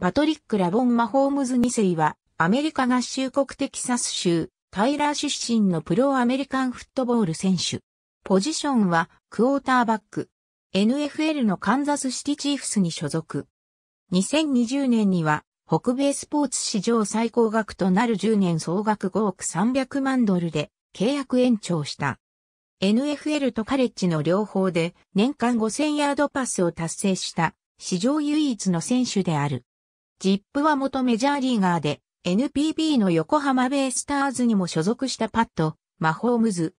パトリック・ラボン・マホームズ2世は、アメリカ合衆国テキサス州、タイラー出身のプロアメリカンフットボール選手。ポジションは、クォーターバック。NFL のカンザスシティチーフスに所属。2020年には、北米スポーツ史上最高額となる10年総額5億300万ドルで契約延長した。NFL とカレッジの両方で年間5000ヤードパスを達成した史上唯一の選手である。ジップは元メジャーリーガーで、NPB の横浜ベイスターズにも所属したパット、マホームズ。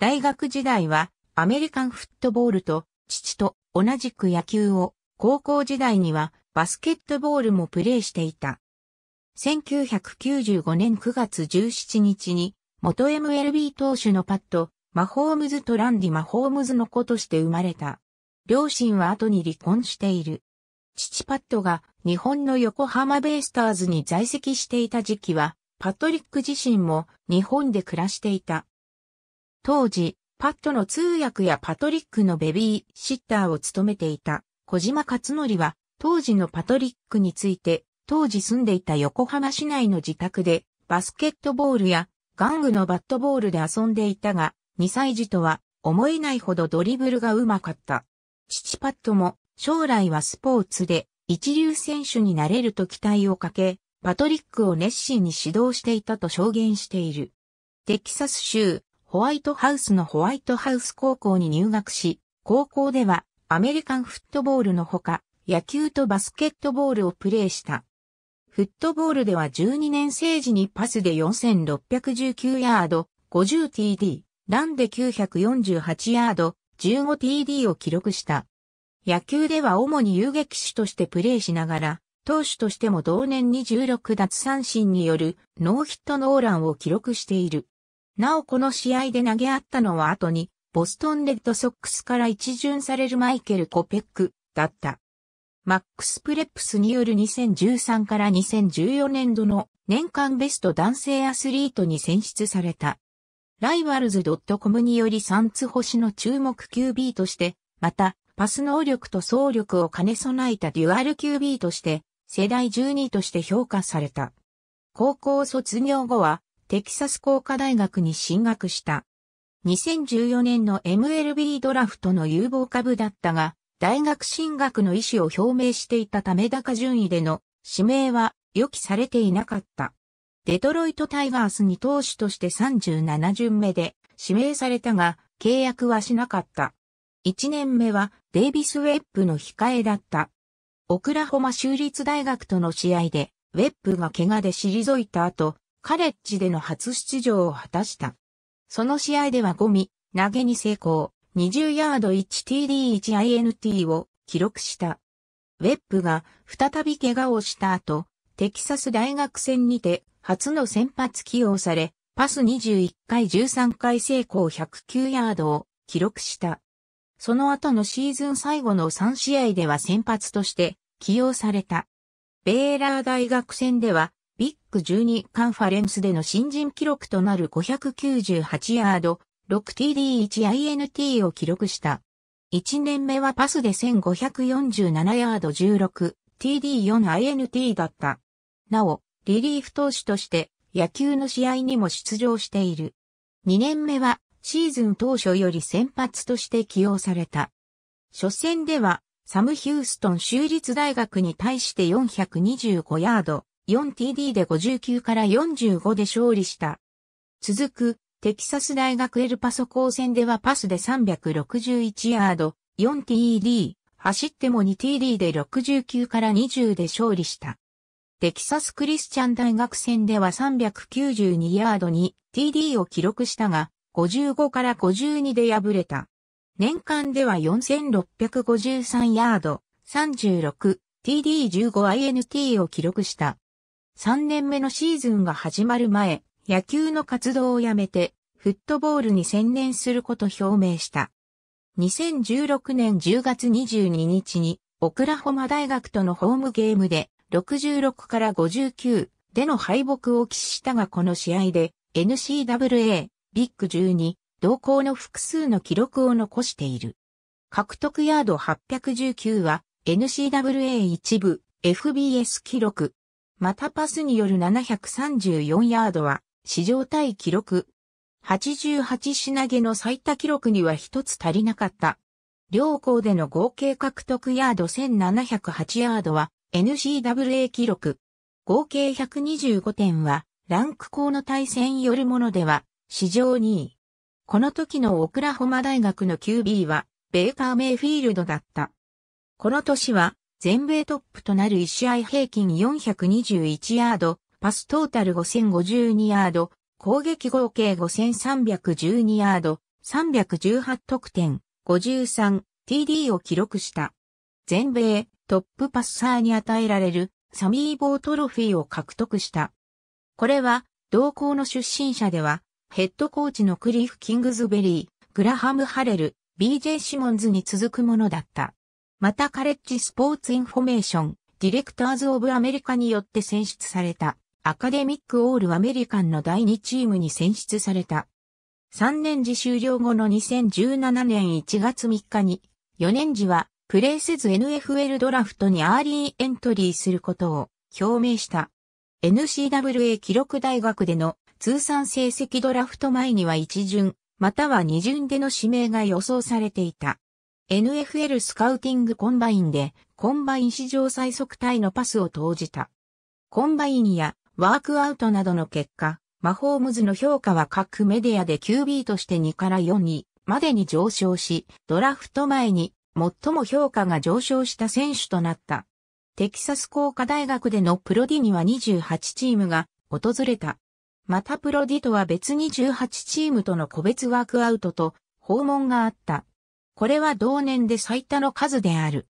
大学時代は、アメリカンフットボールと、父と同じく野球を、高校時代には、バスケットボールもプレーしていた。1995年9月17日に、元 MLB 投手のパット、マホームズとランディ・マホームズの子として生まれた。両親は後に離婚している。父パッドが日本の横浜ベイスターズに在籍していた時期は、パトリック自身も日本で暮らしていた。当時、パットの通訳やパトリックのベビーシッターを務めていた小島勝則は、当時のパトリックについて、当時住んでいた横浜市内の自宅で、バスケットボールや玩具のバットボールで遊んでいたが、2歳児とは思えないほどドリブルがうまかった。父パッドも将来はスポーツで一流選手になれると期待をかけ、パトリックを熱心に指導していたと証言している。テキサス州、ホワイトハウスのホワイトハウス高校に入学し、高校ではアメリカンフットボールのほか、野球とバスケットボールをプレーした。フットボールでは12年生時にパスで4619ヤード、50TD、ランで948ヤード、15TD を記録した。野球では主に遊撃手としてプレーしながら、投手としても同年に16奪三振によるノーヒットノーランを記録している。なおこの試合で投げ合ったのは後に、ボストンレッドソックスから一巡されるマイケル・コペックだった。マックス・プレップスによる2013から2014年度の年間ベスト男性アスリートに選出された。ライバルズ .com により3つ星の注目 QB として、また、パス能力と走力を兼ね備えたデュアル QB として、世代12位として評価された。高校卒業後は、テキサス工科大学に進学した。2014年の MLB ドラフトの有望株だったが、大学進学の意思を表明していたため高順位での指名は予期されていなかった。デトロイトタイガースに投手として37巡目で指名されたが、契約はしなかった。1年目はデイビス・ウェップの控えだった。オクラホマ州立大学との試合で、ウェップが怪我で退いた後、カレッジでの初出場を果たした。その試合では5ミ、投げに成功、20ヤード 1TD1INT を記録した。ウェップが再び怪我をした後、テキサス大学戦にて初の先発起用され、パス21回13回成功109ヤードを記録した。その後のシーズン最後の3試合では先発として起用された。ベーラー大学戦では、ビッグ12カンファレンスでの新人記録となる598ヤード、6TD1INT を記録した。1年目はパスで1547ヤード 16TD4INT だった。なお、リリーフ投手として野球の試合にも出場している。2年目はシーズン当初より先発として起用された。初戦では、サム・ヒューストン州立大学に対して425ヤード、4TD で59から45で勝利した。続く、テキサス大学エルパソ高戦ではパスで361ヤード、4TD、走っても 2TD で69から20で勝利した。テキサスクリスチャン大学戦では392ヤードに TD を記録したが、55から52で敗れた。年間では4653ヤード、36TD15INT を記録した。3年目のシーズンが始まる前、野球の活動をやめて、フットボールに専念すること表明した。2016年10月22日に、オクラホマ大学とのホームゲームで、66から59での敗北を喫したがこの試合で、n c w a ビッグ12、同行の複数の記録を残している。獲得ヤード819は n c w a 一部 FBS 記録。またパスによる734ヤードは史上対記録。88品毛の最多記録には一つ足りなかった。両校での合計獲得ヤード1708ヤードは n c w a 記録。合計125点はランク校の対戦よるものでは史上2位。この時のオクラホマ大学の QB は、ベーカー・メイフィールドだった。この年は、全米トップとなる1試合平均421ヤード、パストータル5052ヤード、攻撃合計5312ヤード、318得点、53TD を記録した。全米トップパッサーに与えられるサミーボートロフィーを獲得した。これは同校の出身者ではヘッドコーチのクリフ・キングズベリー、グラハム・ハレル、BJ シモンズに続くものだった。またカレッジスポーツインフォメーション、ディレクターズ・オブ・アメリカによって選出された、アカデミック・オール・アメリカンの第2チームに選出された。3年時終了後の2017年1月3日に、4年時は、プレイせず NFL ドラフトにアーリーエントリーすることを表明した。n c w a 記録大学での通算成績ドラフト前には1巡、または2巡での指名が予想されていた。NFL スカウティングコンバインで、コンバイン史上最速タイのパスを投じた。コンバインやワークアウトなどの結果、マホームズの評価は各メディアで QB として2から4位までに上昇し、ドラフト前に最も評価が上昇した選手となった。テキサス工科大学でのプロディには28チームが訪れた。またプロディとは別に18チームとの個別ワークアウトと訪問があった。これは同年で最多の数である。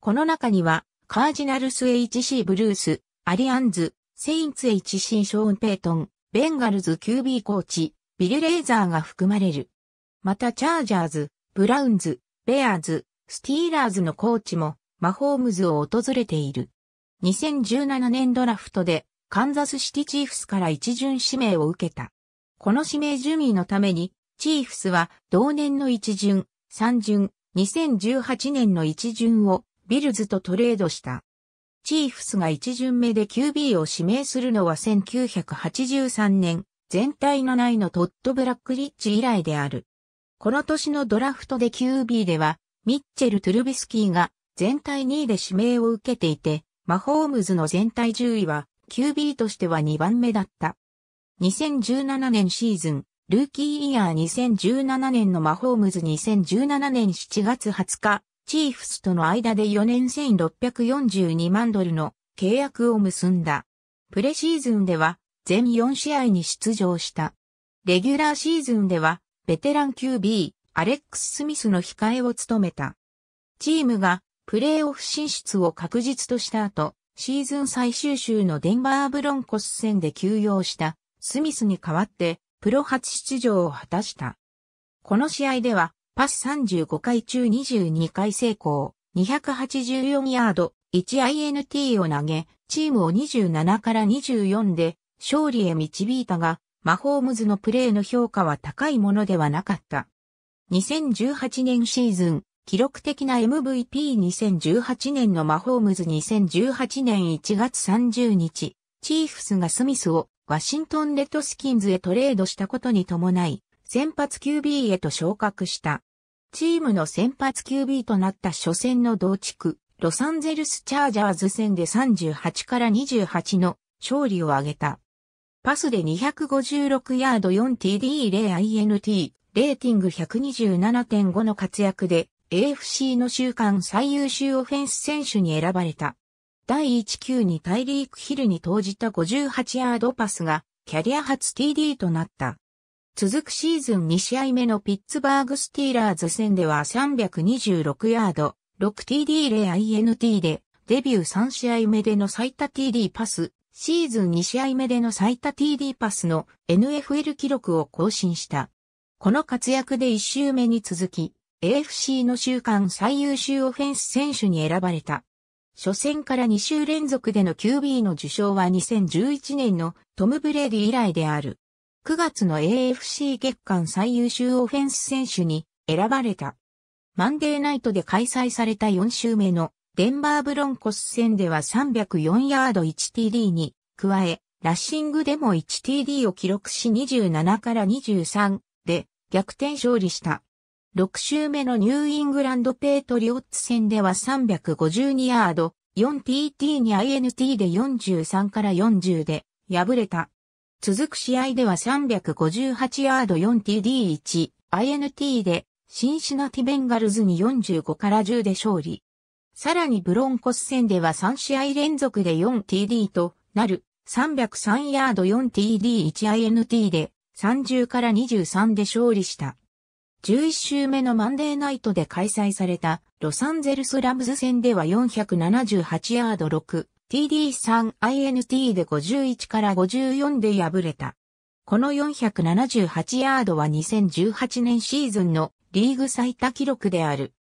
この中には、カージナルス HC ブルース、アリアンズ、セインツ HC ショーン・ペイトン、ベンガルズ QB コーチ、ビルレイザーが含まれる。またチャージャーズ、ブラウンズ、ベアーズ、スティーラーズのコーチもマホームズを訪れている。2017年ドラフトでカンザスシティチーフスから一巡指名を受けた。この指名順位のために、チーフスは同年の一巡、三巡、2018年の一巡をビルズとトレードした。チーフスが一巡目で QB を指名するのは1983年、全体7位のトッド・ブラックリッチ以来である。この年のドラフトで QB では、ミッチェル・トゥルビスキーが全体2位で指名を受けていて、マホームズの全体10位は QB としては2番目だった。2017年シーズン、ルーキーイヤー2017年のマホームズ2017年7月20日、チーフスとの間で4年1642万ドルの契約を結んだ。プレシーズンでは全4試合に出場した。レギュラーシーズンではベテラン QB アレックス・スミスの控えを務めた。チームがプレーオフ進出を確実とした後、シーズン最終週のデンバーブロンコス戦で休養したスミスに代わってプロ初出場を果たした。この試合ではパス35回中22回成功、284ヤード、1INT を投げ、チームを27から24で勝利へ導いたが、マホームズのプレーの評価は高いものではなかった。2018年シーズン、記録的な MVP2018 年のマホームズ2018年1月30日、チーフスがスミスをワシントンレッドスキンズへトレードしたことに伴い、先発 QB へと昇格した。チームの先発 QB となった初戦の同地区、ロサンゼルスチャージャーズ戦で38から28の勝利を挙げた。パスで256ヤード 4TD0INT、レーティング127.5の活躍で AFC の週間最優秀オフェンス選手に選ばれた。第1球にタイリーク・ヒルに投じた58ヤードパスがキャリア初 TD となった。続くシーズン2試合目のピッツバーグ・スティーラーズ戦では326ヤード、6TD レア INT でデビュー3試合目での最多 TD パス、シーズン2試合目での最多 TD パスの NFL 記録を更新した。この活躍で1周目に続き、AFC の週間最優秀オフェンス選手に選ばれた。初戦から2週連続での QB の受賞は2011年のトム・ブレディ以来である。9月の AFC 月間最優秀オフェンス選手に選ばれた。マンデーナイトで開催された4週目のデンバーブロンコス戦では304ヤード 1TD に加え、ラッシングでも 1TD を記録し27から23で逆転勝利した。6週目のニューイングランドペートリオッツ戦では352ヤード、4TT に INT で43から40で敗れた。続く試合では358ヤード 4TD1、INT でシンシナティベンガルズに45から10で勝利。さらにブロンコス戦では3試合連続で 4TD となる303ヤード 4TD1INT で30から23で勝利した。11週目のマンデーナイトで開催されたロサンゼルスラムズ戦では478ヤード6、TD3INT で51から54で敗れた。この478ヤードは2018年シーズンのリーグ最多記録である。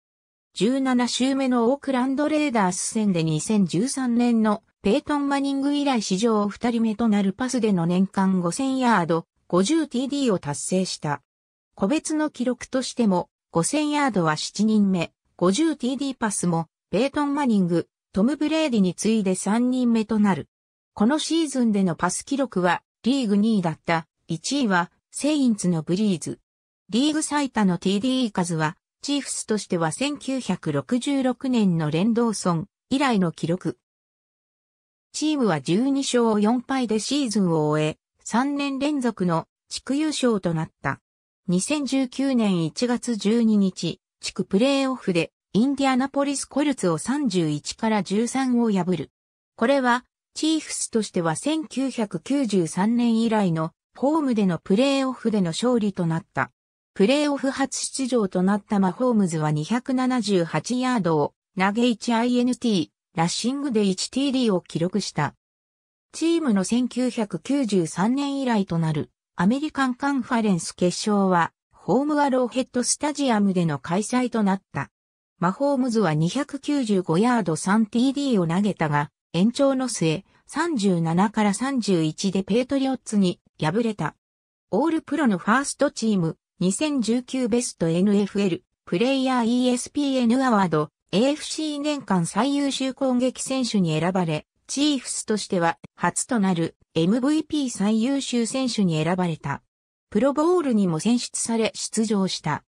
17週目のオークランドレーダース戦で2013年のペイトン・マニング以来史上2人目となるパスでの年間5000ヤード 50TD を達成した。個別の記録としても、5000ヤードは7人目、50TD パスも、ペイトン・マニング、トム・ブレーディに次いで3人目となる。このシーズンでのパス記録は、リーグ2位だった、1位は、セインツのブリーズ。リーグ最多の t d 数は、チーフスとしては1966年のレンドーソン以来の記録。チームは12勝4敗でシーズンを終え、3年連続の地区優勝となった。2019年1月12日、地区プレーオフでインディアナポリスコルツを31から13を破る。これは、チーフスとしては1993年以来のホームでのプレーオフでの勝利となった。プレーオフ初出場となったマホームズは278ヤードを投げ 1INT、ラッシングで 1TD を記録した。チームの1993年以来となるアメリカンカンファレンス決勝は、ホームアローヘッドスタジアムでの開催となった。マホームズは295ヤード 3TD を投げたが、延長の末、37から31でペイトリオッツに敗れた。オールプロのファーストチーム、2019ベスト NFL、プレイヤー ESPN アワード、AFC 年間最優秀攻撃選手に選ばれ、チーフスとしては初となる MVP 最優秀選手に選ばれた。プロボールにも選出され出場した。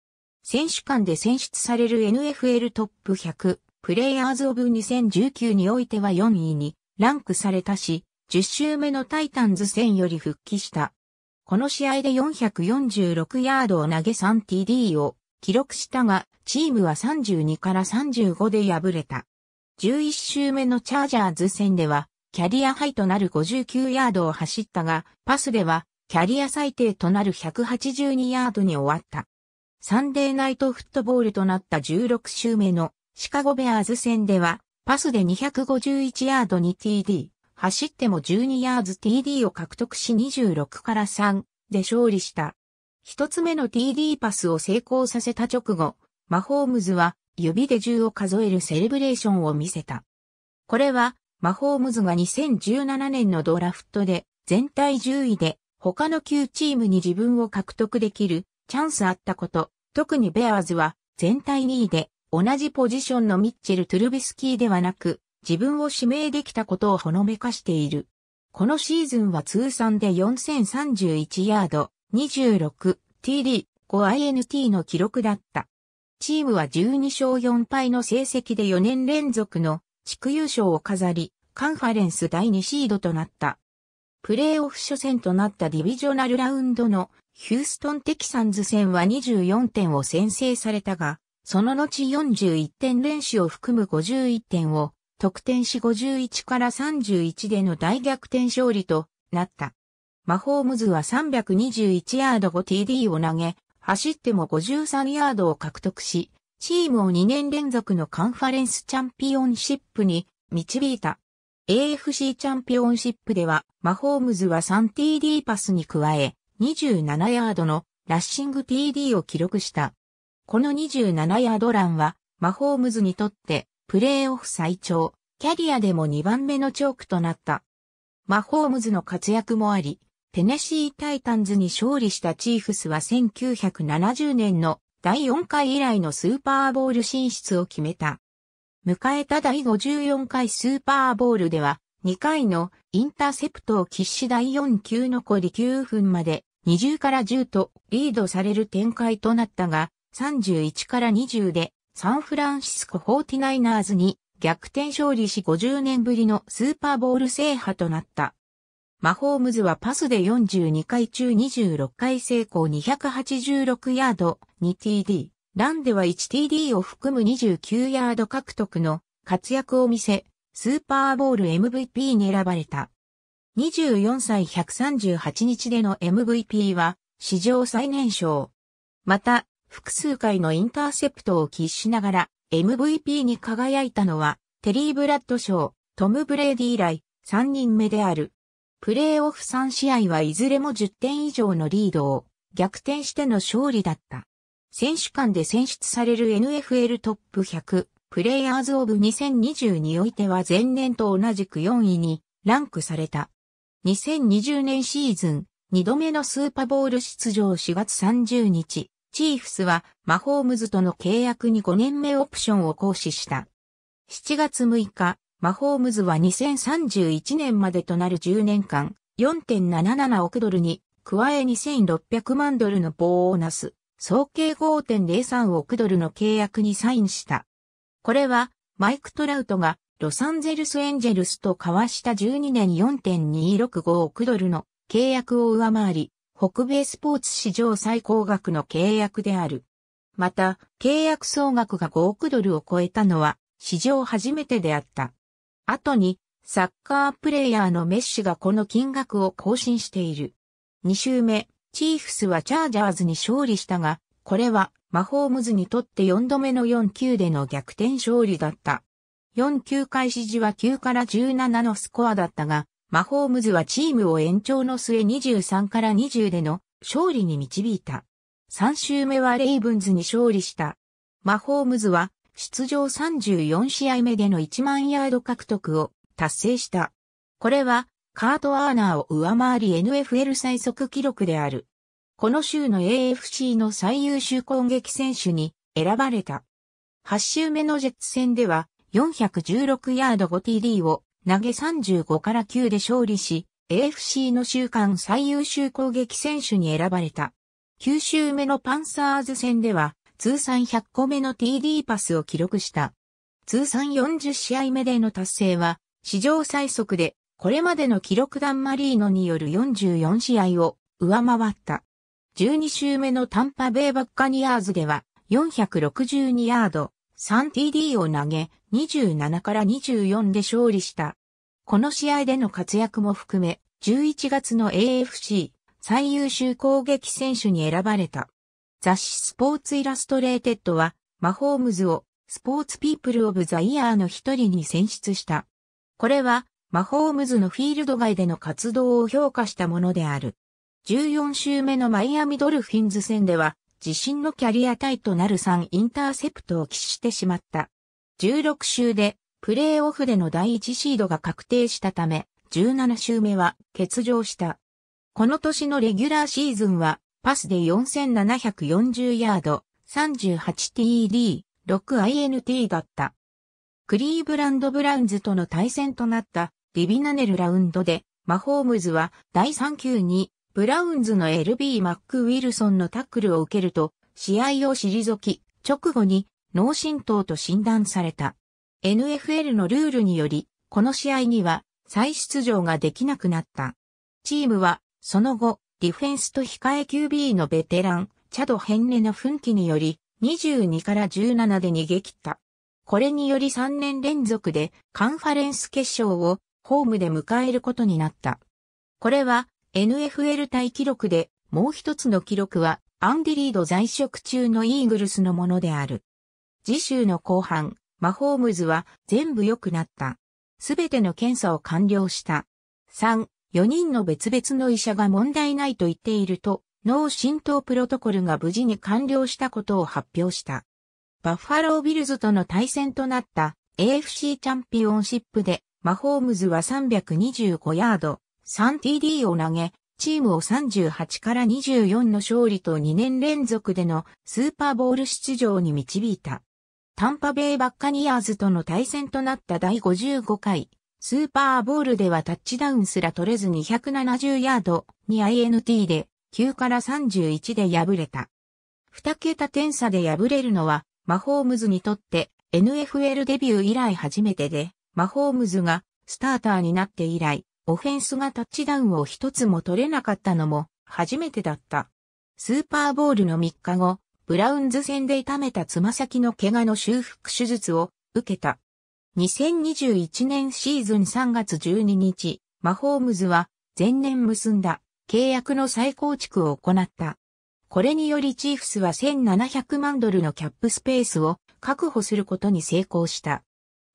選手間で選出される NFL トップ100プレイヤーズオブ2019においては4位にランクされたし、10周目のタイタンズ戦より復帰した。この試合で446ヤードを投げ 3TD を記録したが、チームは32から35で敗れた。11周目のチャージャーズ戦では、キャリアハイとなる59ヤードを走ったが、パスでは、キャリア最低となる182ヤードに終わった。サンデーナイトフットボールとなった16周目のシカゴベアーズ戦では、パスで251ヤードに TD、走っても12ヤーズ TD を獲得し26から3で勝利した。一つ目の TD パスを成功させた直後、マホームズは指で10を数えるセレブレーションを見せた。これは、マホームズが2017年のドラフトで全体10位で他の9チームに自分を獲得できるチャンスあったこと、特にベアーズは全体2位で同じポジションのミッチェル・トゥルビスキーではなく自分を指名できたことをほのめかしている。このシーズンは通算で4031ヤード、26TD、5INT の記録だった。チームは12勝4敗の成績で4年連続の地区優勝を飾り、カンファレンス第2シードとなった。プレーオフ初戦となったディビジョナルラウンドのヒューストン・テキサンズ戦は24点を先制されたが、その後41点連取を含む51点を得点し51から31での大逆転勝利となった。マホームズは321ヤード 5TD を投げ、走っても53ヤードを獲得し、チームを2年連続のカンファレンスチャンピオンシップに導いた。AFC チャンピオンシップでは、マホームズは 3TD パスに加え、27ヤードのラッシング TD を記録した。この27ヤードランは、マホームズにとって、プレーオフ最長、キャリアでも2番目のチョークとなった。マホームズの活躍もあり、テネシータイタンズに勝利したチーフスは1970年の第4回以来のスーパーボール進出を決めた。迎えた第54回スーパーボールでは、2回のインターセプトを喫し第4球残り9分まで20から10とリードされる展開となったが、31から20でサンフランシスコ 49ers に逆転勝利し50年ぶりのスーパーボール制覇となった。マホームズはパスで42回中26回成功286ヤード 2TD。ランでは 1TD を含む29ヤード獲得の活躍を見せ、スーパーボール MVP に選ばれた。24歳138日での MVP は史上最年少。また、複数回のインターセプトを喫しながら MVP に輝いたのはテリー・ブラッド賞、トム・ブレディ以来3人目である。プレーオフ3試合はいずれも10点以上のリードを逆転しての勝利だった。選手間で選出される NFL トップ100プレイヤーズオブ2020においては前年と同じく4位にランクされた。2020年シーズン2度目のスーパーボール出場4月30日、チーフスはマホームズとの契約に5年目オプションを行使した。7月6日、マホームズは2031年までとなる10年間、4.77億ドルに、加え2600万ドルのボーナス、総計5.03億ドルの契約にサインした。これは、マイク・トラウトが、ロサンゼルス・エンジェルスと交わした12年4.265億ドルの契約を上回り、北米スポーツ史上最高額の契約である。また、契約総額が5億ドルを超えたのは、史上初めてであった。後に、サッカープレイヤーのメッシがこの金額を更新している。2週目、チーフスはチャージャーズに勝利したが、これはマホームズにとって4度目の4球での逆転勝利だった。4球開始時は9から17のスコアだったが、マホームズはチームを延長の末23から20での勝利に導いた。3週目はレイブンズに勝利した。マホームズは出場34試合目での1万ヤード獲得を達成した。これは、カート・アーナーを上回り NFL 最速記録である。この週の AFC の最優秀攻撃選手に選ばれた。8週目のジェッツ戦では416ヤード 5TD を投げ35から9で勝利し、AFC の週間最優秀攻撃選手に選ばれた。9週目のパンサーズ戦では通算100個目の TD パスを記録した。通算40試合目での達成は、史上最速で、これまでの記録団マリーノによる44試合を上回った。12週目のタンパベイバッカニアーズでは、462ヤード、3TD を投げ、27から24で勝利した。この試合での活躍も含め、11月の AFC 最優秀攻撃選手に選ばれた。雑誌スポーツイラストレーテッドは、マホームズをスポーツピープルオブザイヤーの一人に選出した。これは、マホームズのフィールド外での活動を評価したものである。14週目のマイアミドルフィンズ戦では、自身のキャリアタイとなる3インターセプトを喫してしまった。16週で、プレーオフでの第1シードが確定したため、17週目は欠場した。この年のレギュラーシーズンは、パスで4740ヤード、38TD6INT だった。クリーブランドブラウンズとの対戦となったディビナネルラウンドで、マホームズは第3球にブラウンズの LB マック・ウィルソンのタックルを受けると、試合を退き、直後に脳震盪と診断された。NFL のルールにより、この試合には再出場ができなくなった。チームは、その後、ディフェンスと控え QB のベテラン、チャド・ヘンネの奮起により、22から17で逃げ切った。これにより3年連続でカンファレンス決勝をホームで迎えることになった。これは NFL 対記録でもう一つの記録はアンディリード在職中のイーグルスのものである。次週の後半、マホームズは全部良くなった。すべての検査を完了した。3、4人の別々の医者が問題ないと言っていると、脳浸透プロトコルが無事に完了したことを発表した。バッファロービルズとの対戦となった AFC チャンピオンシップで、マホームズは325ヤード、3TD を投げ、チームを38から24の勝利と2年連続でのスーパーボール出場に導いた。タンパベイ・バッカニアーズとの対戦となった第55回スーパーボールではタッチダウンすら取れず270ヤードに INT で9から31で敗れた。2桁点差で敗れるのはマホームズにとって NFL デビュー以来初めてで、マホームズがスターターになって以来、オフェンスがタッチダウンを一つも取れなかったのも初めてだった。スーパーボールの3日後、ブラウンズ戦で痛めたつま先の怪我の修復手術を受けた。2021年シーズン3月12日、マホームズは前年結んだ契約の再構築を行った。これによりチーフスは1700万ドルのキャップスペースを確保することに成功した。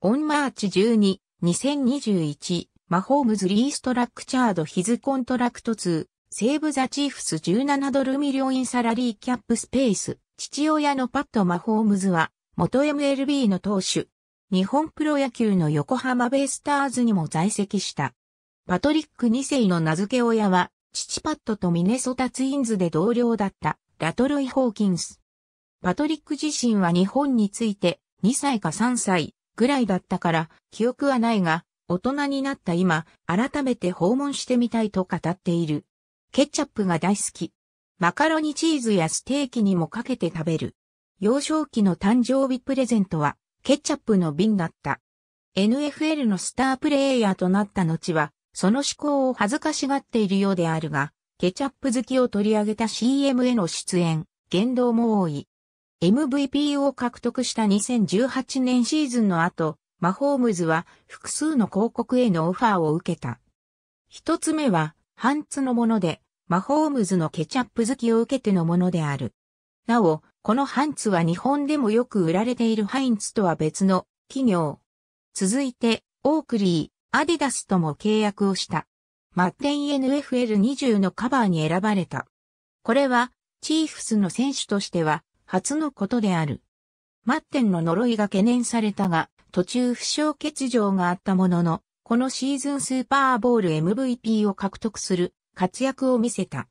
オンマーチ12、2021、マホームズリーストラクチャードヒズコントラクト2、セーブザチーフス17ドルミリオンサラリーキャップスペース、父親のパットマホームズは、元 MLB の投手、日本プロ野球の横浜ベイスターズにも在籍した。パトリック2世の名付け親は、父パットとミネソタツインズで同僚だったラトロイ・ホーキンス。パトリック自身は日本について2歳か3歳ぐらいだったから記憶はないが、大人になった今、改めて訪問してみたいと語っている。ケチャップが大好き。マカロニチーズやステーキにもかけて食べる。幼少期の誕生日プレゼントは、ケチャップの瓶だった。NFL のスタープレイヤーとなった後は、その思考を恥ずかしがっているようであるが、ケチャップ好きを取り上げた CM への出演、言動も多い。MVP を獲得した2018年シーズンの後、マホームズは複数の広告へのオファーを受けた。一つ目は、ハンツのもので、マホームズのケチャップ好きを受けてのものである。なお、このハンツは日本でもよく売られているハインツとは別の企業。続いて、オークリー、アディダスとも契約をした。マッテン NFL20 のカバーに選ばれた。これは、チーフスの選手としては、初のことである。マッテンの呪いが懸念されたが、途中負傷欠場があったものの、このシーズンスーパーボール MVP を獲得する活躍を見せた。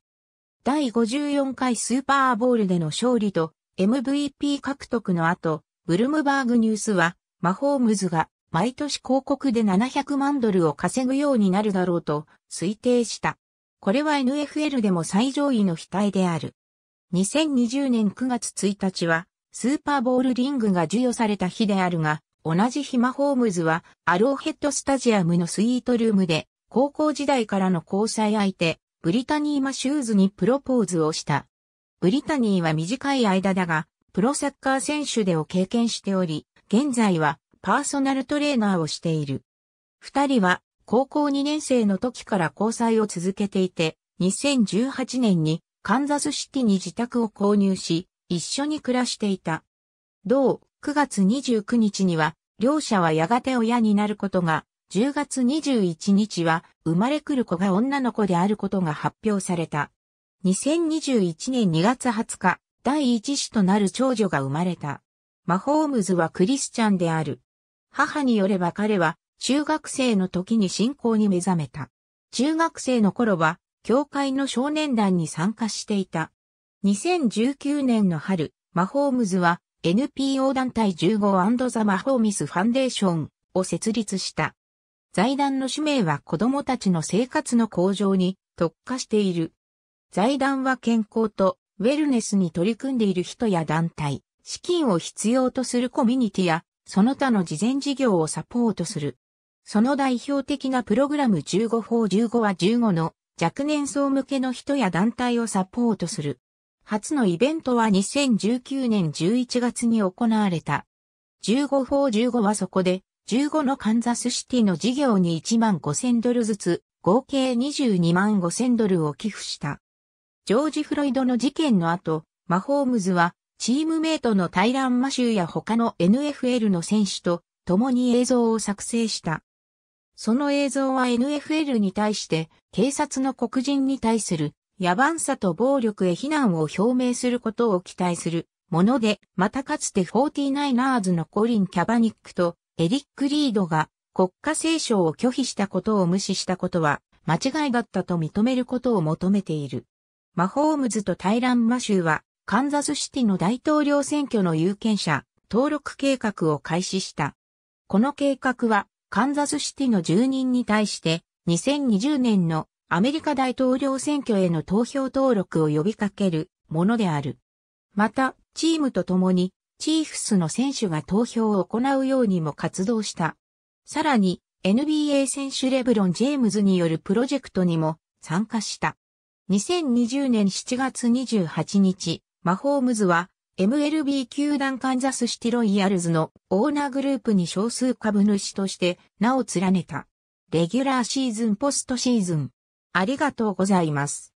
第54回スーパーボールでの勝利と MVP 獲得の後、ブルムバーグニュースは、マホームズが毎年広告で700万ドルを稼ぐようになるだろうと推定した。これは NFL でも最上位の額である。2020年9月1日は、スーパーボールリングが授与された日であるが、同じ日マホームズは、アローヘッドスタジアムのスイートルームで、高校時代からの交際相手、ブリタニー・マシューズにプロポーズをした。ブリタニーは短い間だが、プロサッカー選手でを経験しており、現在はパーソナルトレーナーをしている。二人は高校2年生の時から交際を続けていて、2018年にカンザスシティに自宅を購入し、一緒に暮らしていた。同9月29日には、両者はやがて親になることが、10月21日は生まれくる子が女の子であることが発表された。2021年2月20日、第一子となる長女が生まれた。マホームズはクリスチャンである。母によれば彼は中学生の時に信仰に目覚めた。中学生の頃は教会の少年団に参加していた。2019年の春、マホームズは NPO 団体15ザ・マホーミスファンデーションを設立した。財団の使命は子供たちの生活の向上に特化している。財団は健康とウェルネスに取り組んでいる人や団体、資金を必要とするコミュニティや、その他の事前事業をサポートする。その代表的なプログラム15法15は15の若年層向けの人や団体をサポートする。初のイベントは2019年11月に行われた。15法15はそこで、15のカンザスシティの事業に1万5000ドルずつ、合計22万5000ドルを寄付した。ジョージ・フロイドの事件の後、マホームズは、チームメイトのタイラン・マシューや他の NFL の選手と共に映像を作成した。その映像は NFL に対して警察の黒人に対する野蛮さと暴力へ非難を表明することを期待するもので、またかつて 49ers のコリン・キャバニックとエリック・リードが国家聖書を拒否したことを無視したことは間違いだったと認めることを求めている。マホームズとタイラン・マシューは、カンザスシティの大統領選挙の有権者、登録計画を開始した。この計画は、カンザスシティの住人に対して、2020年のアメリカ大統領選挙への投票登録を呼びかけるものである。また、チームと共に、チーフスの選手が投票を行うようにも活動した。さらに、NBA 選手レブロン・ジェームズによるプロジェクトにも参加した。2020年7月28日、マホームズは MLB 球団カンザスシティロイヤルズのオーナーグループに少数株主として名を連ねた。レギュラーシーズンポストシーズン。ありがとうございます。